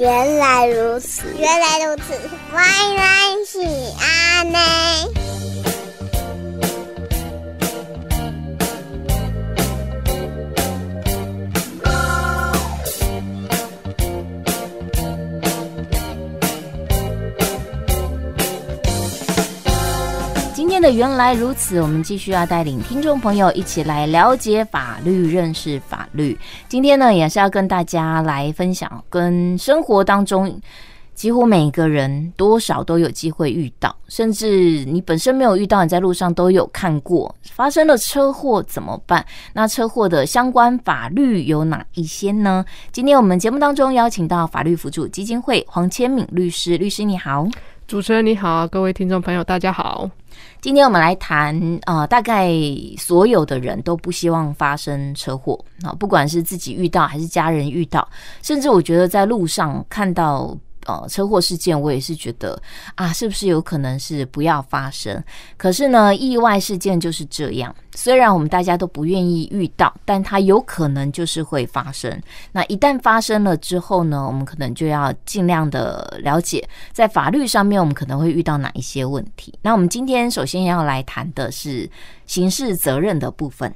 原来如此，原来如此，我也是阿内。那原来如此，我们继续要带领听众朋友一起来了解法律，认识法律。今天呢，也是要跟大家来分享，跟生活当中几乎每一个人多少都有机会遇到，甚至你本身没有遇到，你在路上都有看过。发生了车祸怎么办？那车祸的相关法律有哪一些呢？今天我们节目当中邀请到法律辅助基金会黄千敏律师，律师你好。主持人你好，各位听众朋友大家好，今天我们来谈啊，大概所有的人都不希望发生车祸啊，不管是自己遇到还是家人遇到，甚至我觉得在路上看到。呃车祸事件我也是觉得啊，是不是有可能是不要发生？可是呢，意外事件就是这样。虽然我们大家都不愿意遇到，但它有可能就是会发生。那一旦发生了之后呢，我们可能就要尽量的了解，在法律上面我们可能会遇到哪一些问题。那我们今天首先要来谈的是刑事责任的部分。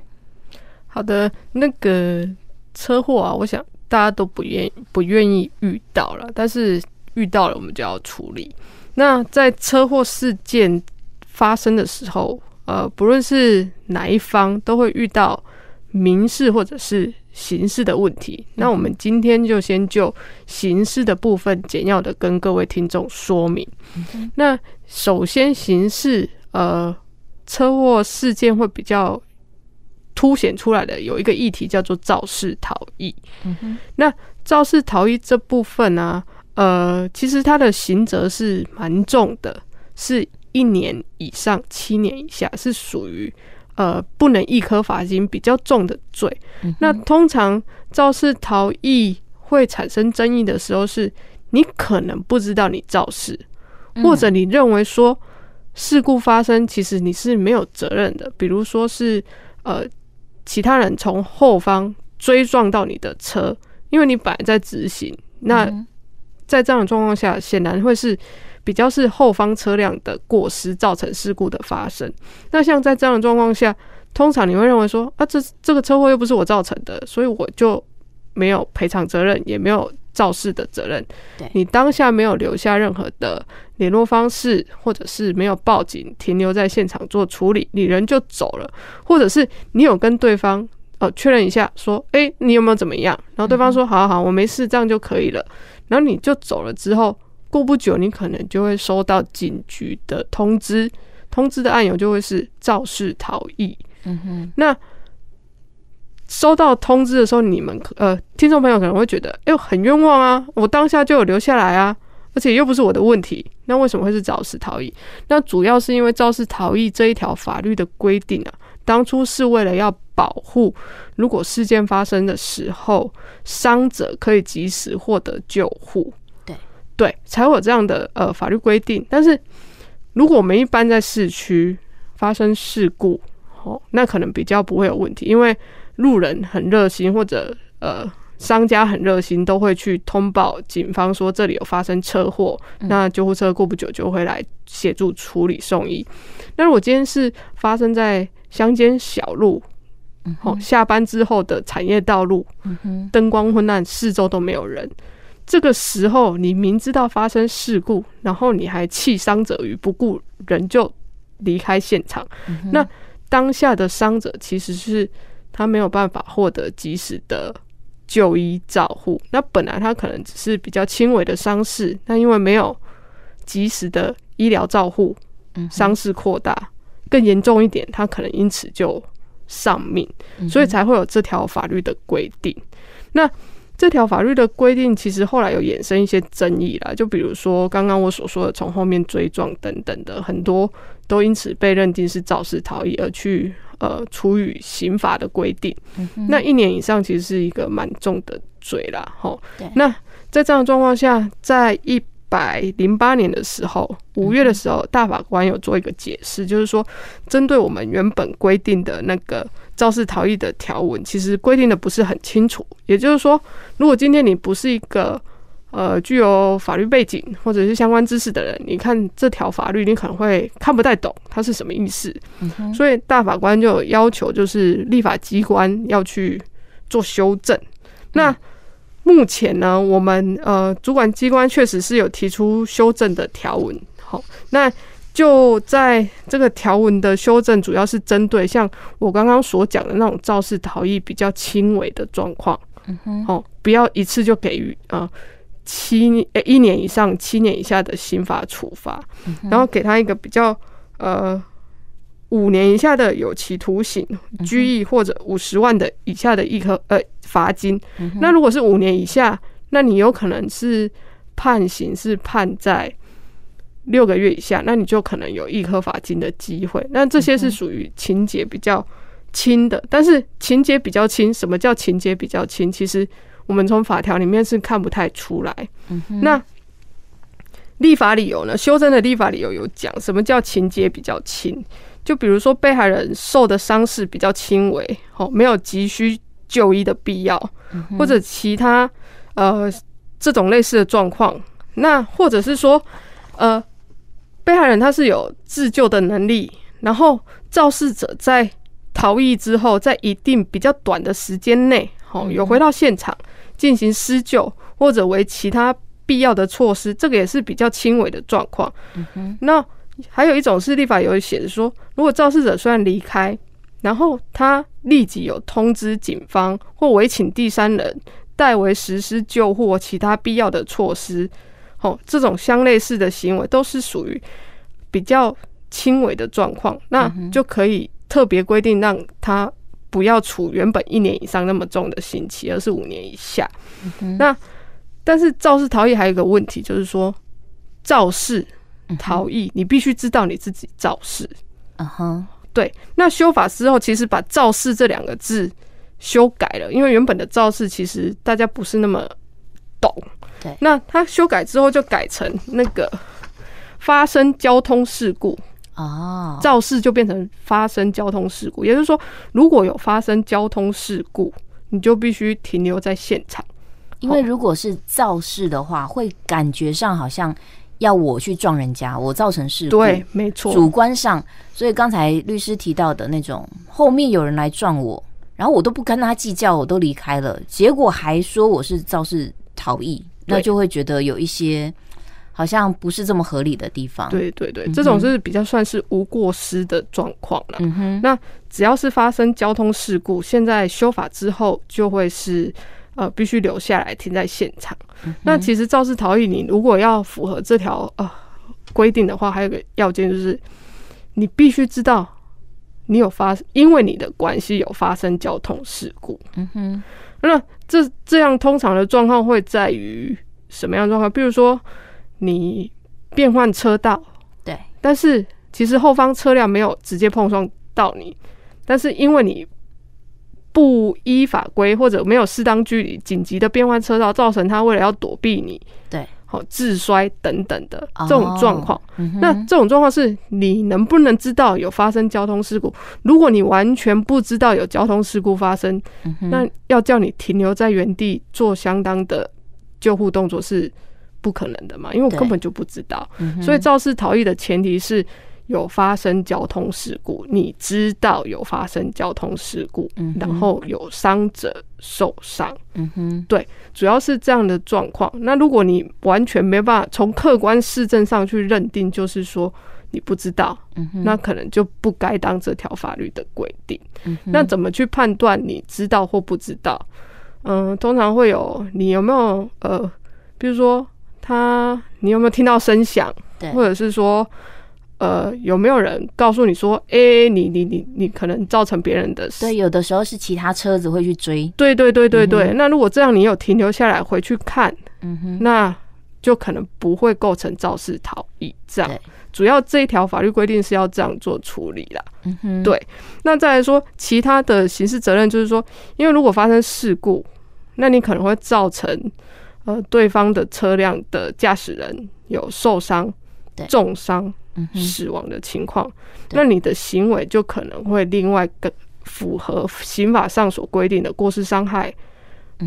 好的，那个车祸啊，我想大家都不愿不愿意遇到了，但是。遇到了，我们就要处理。那在车祸事件发生的时候，呃，不论是哪一方，都会遇到民事或者是刑事的问题。那我们今天就先就刑事的部分简要的跟各位听众说明。那首先，刑事呃车祸事件会比较凸显出来的有一个议题叫做肇事逃逸。那肇事逃逸这部分呢？呃，其实它的刑责是蛮重的，是一年以上七年以下，是属于呃不能一颗罚金比较重的罪。那通常肇事逃逸会产生争议的时候，是你可能不知道你肇事，或者你认为说事故发生其实你是没有责任的，比如说是呃其他人从后方追撞到你的车，因为你本来在直行，那。在这样的状况下，显然会是比较是后方车辆的过失造成事故的发生。那像在这样的状况下，通常你会认为说啊，这这个车祸又不是我造成的，所以我就没有赔偿责任，也没有肇事的责任。你当下没有留下任何的联络方式，或者是没有报警，停留在现场做处理，你人就走了，或者是你有跟对方。确认一下，说，哎，你有没有怎么样？然后对方说，好好好，我没事，这样就可以了。然后你就走了之后，过不久，你可能就会收到警局的通知，通知的案由就会是肇事逃逸。嗯哼，那收到通知的时候，你们呃，听众朋友可能会觉得，哎，很冤枉啊，我当下就有留下来啊，而且又不是我的问题，那为什么会是肇事逃逸？那主要是因为肇事逃逸这一条法律的规定啊。当初是为了要保护，如果事件发生的时候，伤者可以及时获得救护。对对，才有这样的呃法律规定。但是，如果我们一般在市区发生事故，哦，那可能比较不会有问题，因为路人很热心或者呃。商家很热心，都会去通报警方说这里有发生车祸，那救护车过不久就会来协助处理送医。那如果今天是发生在乡间小路，哦下班之后的产业道路，灯光昏暗，四周都没有人，这个时候你明知道发生事故，然后你还弃伤者于不顾，人就离开现场，那当下的伤者其实是他没有办法获得及时的。就医照护，那本来他可能只是比较轻微的伤势，那因为没有及时的医疗照护，伤势扩大更严重一点，他可能因此就丧命，所以才会有这条法律的规定。那这条法律的规定其实后来有衍生一些争议啦，就比如说刚刚我所说的从后面追撞等等的，很多都因此被认定是肇事逃逸而去。呃，处以刑法的规定，那一年以上其实是一个蛮重的罪啦。吼，那在这样的状况下，在一百零八年的时候，五月的时候，大法官有做一个解释，就是说，针对我们原本规定的那个肇事逃逸的条文，其实规定的不是很清楚。也就是说，如果今天你不是一个呃，具有法律背景或者是相关知识的人，你看这条法律，你可能会看不太懂它是什么意思。所以大法官就要求，就是立法机关要去做修正。那目前呢，我们呃主管机关确实是有提出修正的条文。好，那就在这个条文的修正，主要是针对像我刚刚所讲的那种肇事逃逸比较轻微的状况。嗯哼，好，不要一次就给予啊。七年呃一年以上七年以下的刑罚处罚，然后给他一个比较呃五年以下的有期徒刑、拘役或者五十万的以下的一颗呃罚金。那如果是五年以下，那你有可能是判刑是判在六个月以下，那你就可能有一科罚金的机会。那这些是属于情节比较轻的，但是情节比较轻，什么叫情节比较轻？其实。我们从法条里面是看不太出来。那立法理由呢？修正的立法理由有讲什么叫情节比较轻，就比如说被害人受的伤势比较轻微，哦，没有急需就医的必要，或者其他呃这种类似的状况。那或者是说，呃，被害人他是有自救的能力，然后肇事者在逃逸之后，在一定比较短的时间内，哦，有回到现场。进行施救或者为其他必要的措施，这个也是比较轻微的状况。那还有一种是立法有写说，如果肇事者虽然离开，然后他立即有通知警方或委请第三人代为实施救或其他必要的措施，哦，这种相类似的行为都是属于比较轻微的状况，那就可以特别规定让他。不要处原本一年以上那么重的刑期，而是五年以下。那但是肇事逃逸还有个问题，就是说肇事逃逸，你必须知道你自己肇事。啊哈，对。那修法之后，其实把“肇事”这两个字修改了，因为原本的“肇事”其实大家不是那么懂。对。那他修改之后就改成那个发生交通事故。哦，肇事就变成发生交通事故，也就是说，如果有发生交通事故，你就必须停留在现场，因为如果是肇事的话，会感觉上好像要我去撞人家，我造成事故，对，没错，主观上。所以刚才律师提到的那种，后面有人来撞我，然后我都不跟他计较，我都离开了，结果还说我是肇事逃逸，那就会觉得有一些。好像不是这么合理的地方。对对对，这种是比较算是无过失的状况了。嗯哼。那只要是发生交通事故，现在修法之后就会是呃必须留下来停在现场。那其实肇事逃逸，你如果要符合这条呃规定的话，还有个要件就是你必须知道你有发，因为你的关系有发生交通事故。嗯哼。那这这样通常的状况会在于什么样状况？比如说。你变换车道，对，但是其实后方车辆没有直接碰撞到你，但是因为你不依法规或者没有适当距离，紧急的变换车道，造成他为了要躲避你，对，好自摔等等的这种状况。那这种状况是你能不能知道有发生交通事故？如果你完全不知道有交通事故发生，那要叫你停留在原地做相当的救护动作是。不可能的嘛，因为我根本就不知道。所以肇事逃逸的前提是有发生交通事故，你知道有发生交通事故，然后有伤者受伤。嗯哼，对，主要是这样的状况。那如果你完全没办法从客观事证上去认定，就是说你不知道，那可能就不该当这条法律的规定。那怎么去判断你知道或不知道？嗯，通常会有你有没有呃，比如说。他，你有没有听到声响？对，或者是说，呃，有没有人告诉你说，哎，你你你你可能造成别人的？对，有的时候是其他车子会去追。对对对对对。那如果这样，你有停留下来回去看，嗯哼，那就可能不会构成肇事逃逸。这样，主要这一条法律规定是要这样做处理啦。嗯哼，对。那再来说其他的刑事责任，就是说，因为如果发生事故，那你可能会造成。呃，对方的车辆的驾驶人有受伤、重伤、死亡的情况，那你的行为就可能会另外更符合刑法上所规定的过失伤害、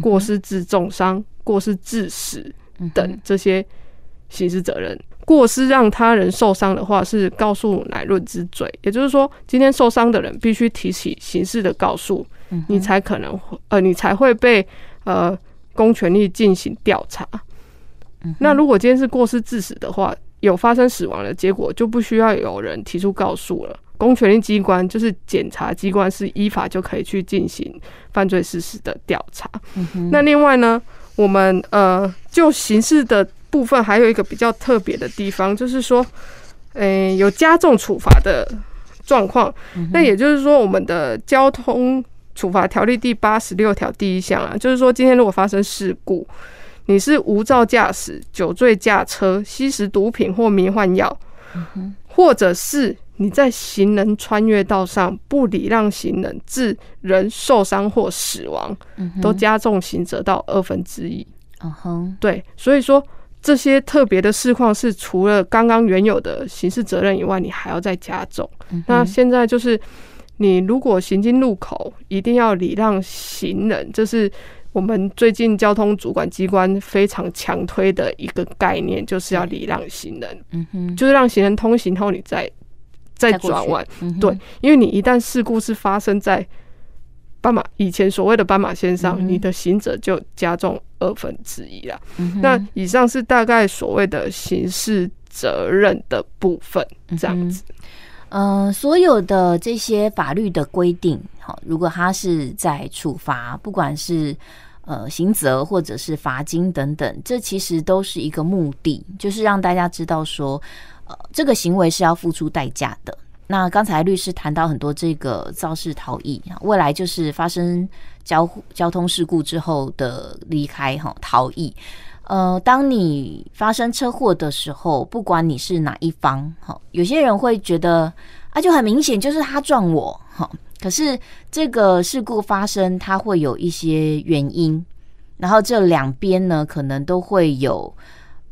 过失致重伤、过失致死等这些刑事责任。过失让他人受伤的话，是告诉乃论之罪，也就是说，今天受伤的人必须提起刑事的告诉，你才可能呃，你才会被呃。公权力进行调查。那如果今天是过失致死的话，有发生死亡的结果，就不需要有人提出告诉了。公权力机关就是检察机关，是依法就可以去进行犯罪事实的调查。那另外呢，我们呃，就刑事的部分还有一个比较特别的地方，就是说，诶有加重处罚的状况。那也就是说，我们的交通。处罚条例第八十六条第一项啊，就是说，今天如果发生事故，你是无照驾驶、酒醉驾车、吸食毒品或迷幻药，或者是你在行人穿越道上不礼让行人，致人受伤或死亡，都加重刑责到二分之一。对，所以说这些特别的事况是除了刚刚原有的刑事责任以外，你还要再加重。那现在就是。你如果行经路口，一定要礼让行人，这是我们最近交通主管机关非常强推的一个概念，就是要礼让行人，就是让行人通行后，你再再转弯。对，因为你一旦事故是发生在斑马以前所谓的斑马线上，你的行者就加重二分之一了。那以上是大概所谓的刑事责任的部分，这样子。嗯，所有的这些法律的规定，好，如果他是在处罚，不管是呃刑责或者是罚金等等，这其实都是一个目的，就是让大家知道说，呃，这个行为是要付出代价的。那刚才律师谈到很多这个肇事逃逸，未来就是发生交交通事故之后的离开哈逃逸。呃，当你发生车祸的时候，不管你是哪一方，哦，有些人会觉得啊，就很明显就是他撞我，哦。可是这个事故发生，它会有一些原因，然后这两边呢，可能都会有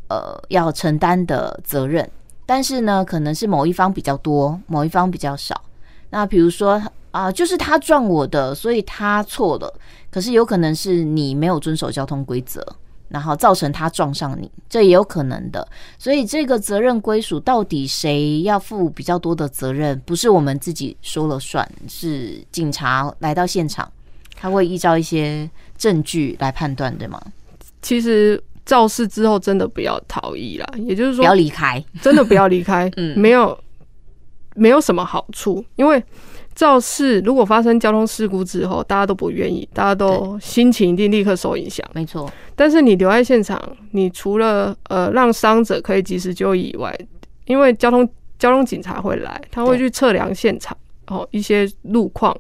呃要承担的责任，但是呢，可能是某一方比较多，某一方比较少。那比如说啊，就是他撞我的，所以他错了，可是有可能是你没有遵守交通规则。然后造成他撞上你，这也有可能的。所以这个责任归属到底谁要负比较多的责任，不是我们自己说了算，是警察来到现场，他会依照一些证据来判断，对吗？其实肇事之后真的不要逃逸了，也就是说不要离开，真的不要离开，嗯，没有没有什么好处，因为。肇事如果发生交通事故之后，大家都不愿意，大家都心情一定立刻受影响。没错，但是你留在现场，你除了呃让伤者可以及时就医以外，因为交通交通警察会来，他会去测量现场，然后一些路况，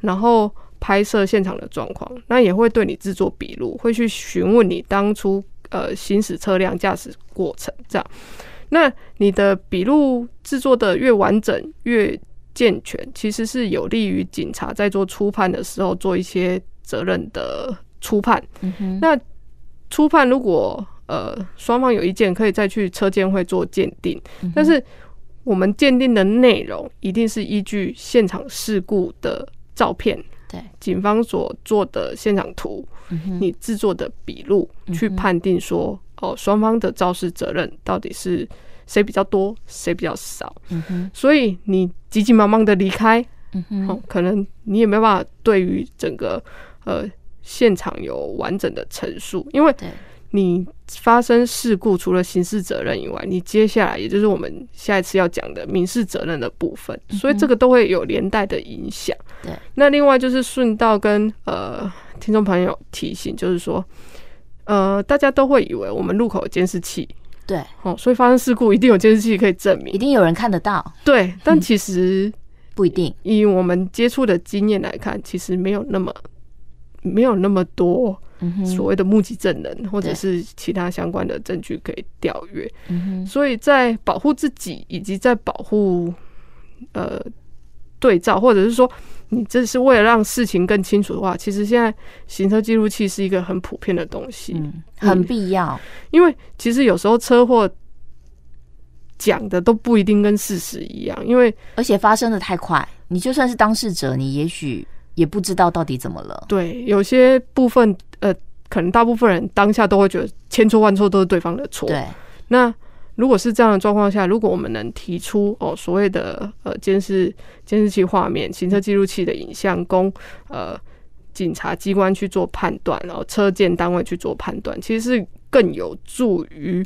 然后拍摄现场的状况，那也会对你制作笔录，会去询问你当初呃行驶车辆驾驶过程这样，那你的笔录制作的越完整越。健全其实是有利于警察在做初判的时候做一些责任的初判。那初判如果呃双方有意见，可以再去车监会做鉴定，但是我们鉴定的内容一定是依据现场事故的照片、对警方所做的现场图、你制作的笔录去判定说哦双方的肇事责任到底是。谁比较多，谁比较少？嗯所以你急急忙忙的离开，嗯可能你也没办法对于整个呃现场有完整的陈述，因为你发生事故，除了刑事责任以外，你接下来也就是我们下一次要讲的民事责任的部分，所以这个都会有连带的影响。对，那另外就是顺道跟呃听众朋友提醒，就是说，呃，大家都会以为我们路口监视器。对，哦，所以发生事故一定有监视器可以证明，一定有人看得到。对，但其实不一定。以我们接触的经验来看，其实没有那么没有那么多所谓的目击证人，或者是其他相关的证据可以调阅。所以，在保护自己以及在保护呃对照，或者是说。你这是为了让事情更清楚的话，其实现在行车记录器是一个很普遍的东西，很必要。因为其实有时候车祸讲的都不一定跟事实一样，因为而且发生的太快，你就算是当事者，你也许也不知道到底怎么了。对，有些部分，呃，可能大部分人当下都会觉得千错万错都是对方的错。对，那。如果是这样的状况下，如果我们能提出哦所谓的呃监视监视器画面、行车记录器的影像供呃警察机关去做判断，然后车检单位去做判断，其实是更有助于。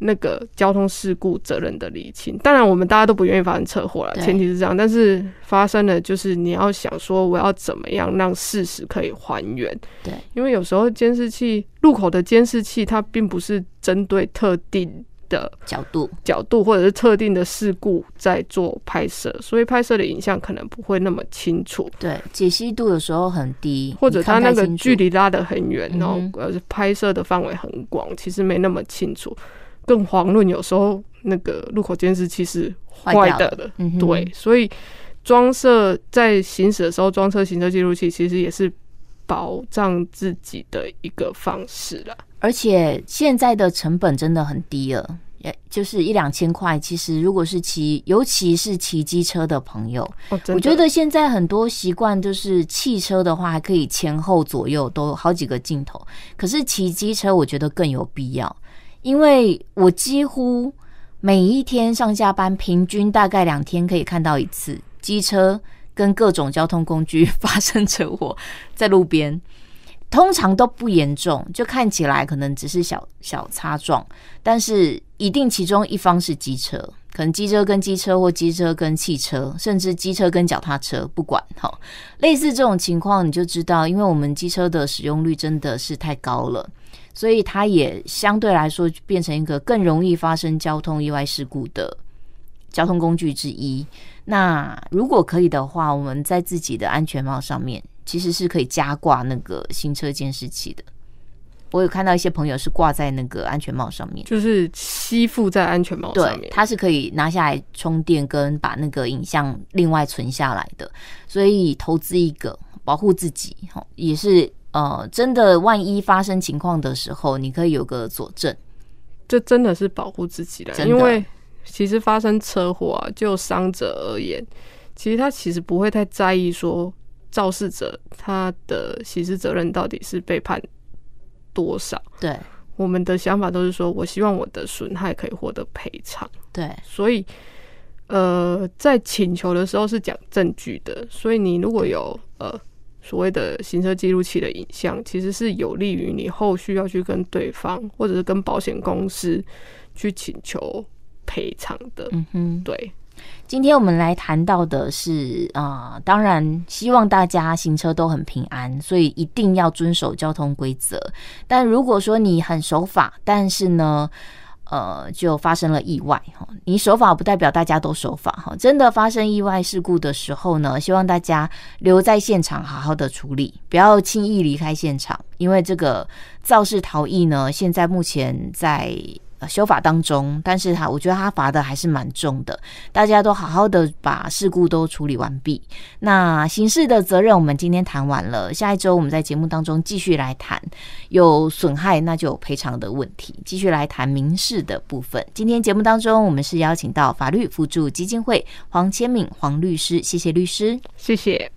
那个交通事故责任的厘清，当然我们大家都不愿意发生车祸了，前提是这样。但是发生了，就是你要想说我要怎么样让事实可以还原。对，因为有时候监视器路口的监视器，它并不是针对特定的角度角度或者是特定的事故在做拍摄，所以拍摄的影像可能不会那么清楚。对，解析度有时候很低，或者它那个距离拉得很远，然后呃拍摄的范围很广，其实没那么清楚。更遑论有时候那个路口监视器是坏的了，对，所以装设在行驶的时候装车行车记录器其实也是保障自己的一个方式了。而且现在的成本真的很低了，也就是一两千块。其实如果是骑，尤其是骑机车的朋友，我觉得现在很多习惯就是汽车的话还可以前后左右都好几个镜头，可是骑机车我觉得更有必要。因为我几乎每一天上下班，平均大概两天可以看到一次机车跟各种交通工具发生车祸在路边，通常都不严重，就看起来可能只是小小擦撞，但是一定其中一方是机车，可能机车跟机车或机车跟汽车，甚至机车跟脚踏车，不管哈，类似这种情况你就知道，因为我们机车的使用率真的是太高了。所以它也相对来说变成一个更容易发生交通意外事故的交通工具之一。那如果可以的话，我们在自己的安全帽上面其实是可以加挂那个行车监视器的。我有看到一些朋友是挂在那个安全帽上面，就是吸附在安全帽上面。它是可以拿下来充电，跟把那个影像另外存下来的。所以投资一个保护自己，也是。呃，真的，万一发生情况的时候，你可以有个佐证，这真的是保护自己的。因为其实发生车祸啊，就伤者而言，其实他其实不会太在意说肇事者他的刑事责任到底是被判多少。对，我们的想法都是说我希望我的损害可以获得赔偿。对，所以呃，在请求的时候是讲证据的，所以你如果有呃。所谓的行车记录器的影像，其实是有利于你后续要去跟对方，或者是跟保险公司去请求赔偿的。嗯哼，对。今天我们来谈到的是啊，当然希望大家行车都很平安，所以一定要遵守交通规则。但如果说你很守法，但是呢？呃，就发生了意外哈。你守法不代表大家都守法哈。真的发生意外事故的时候呢，希望大家留在现场好好的处理，不要轻易离开现场，因为这个肇事逃逸呢，现在目前在。呃修法当中，但是哈，我觉得他罚的还是蛮重的。大家都好好的把事故都处理完毕。那刑事的责任我们今天谈完了，下一周我们在节目当中继续来谈有损害那就有赔偿的问题，继续来谈民事的部分。今天节目当中我们是邀请到法律辅助基金会黄千敏黄律师，谢谢律师，谢谢。